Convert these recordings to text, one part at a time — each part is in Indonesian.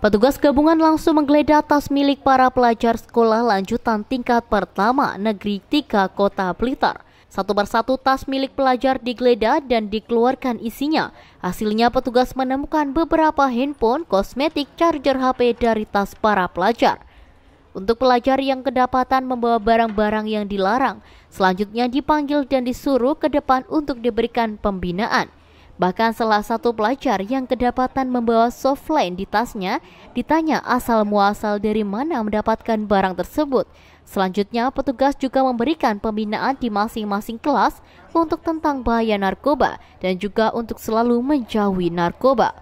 Petugas gabungan langsung menggeledah tas milik para pelajar sekolah lanjutan tingkat pertama Negeri Tiga Kota Blitar. Satu persatu tas milik pelajar digeledah dan dikeluarkan isinya. Hasilnya petugas menemukan beberapa handphone, kosmetik, charger HP dari tas para pelajar. Untuk pelajar yang kedapatan membawa barang-barang yang dilarang, selanjutnya dipanggil dan disuruh ke depan untuk diberikan pembinaan. Bahkan salah satu pelajar yang kedapatan membawa softline di tasnya ditanya asal muasal dari mana mendapatkan barang tersebut. Selanjutnya, petugas juga memberikan pembinaan di masing-masing kelas untuk tentang bahaya narkoba dan juga untuk selalu menjauhi narkoba.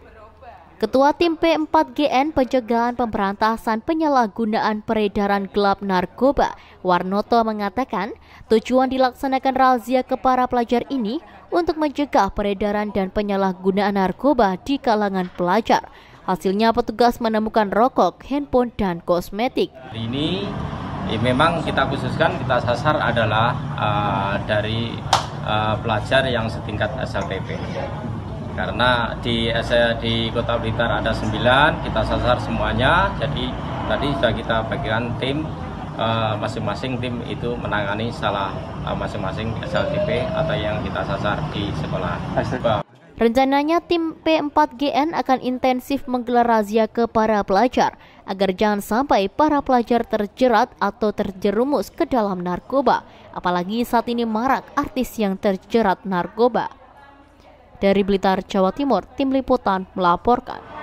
Ketua Tim P4GN Pencegahan Pemberantasan Penyalahgunaan Peredaran Gelap Narkoba, Warnoto mengatakan, tujuan dilaksanakan razia ke para pelajar ini untuk mencegah peredaran dan penyalahgunaan narkoba di kalangan pelajar. Hasilnya petugas menemukan rokok, handphone, dan kosmetik. Ini ya memang kita khususkan, kita sasar adalah uh, dari uh, pelajar yang setingkat SLTP karena di di Kota Blitar ada 9 kita sasar semuanya jadi tadi sudah kita bagikan tim eh, masing-masing uh, tim itu menangani salah eh, masing-masing uh, SLTP atau yang kita sasar di sekolah. Rencananya tim P4GN akan intensif menggelar razia ke para pelajar agar jangan sampai para pelajar terjerat atau terjerumus ke dalam narkoba, apalagi saat ini marak artis yang terjerat narkoba. Dari Blitar, Jawa Timur, Tim Liputan melaporkan.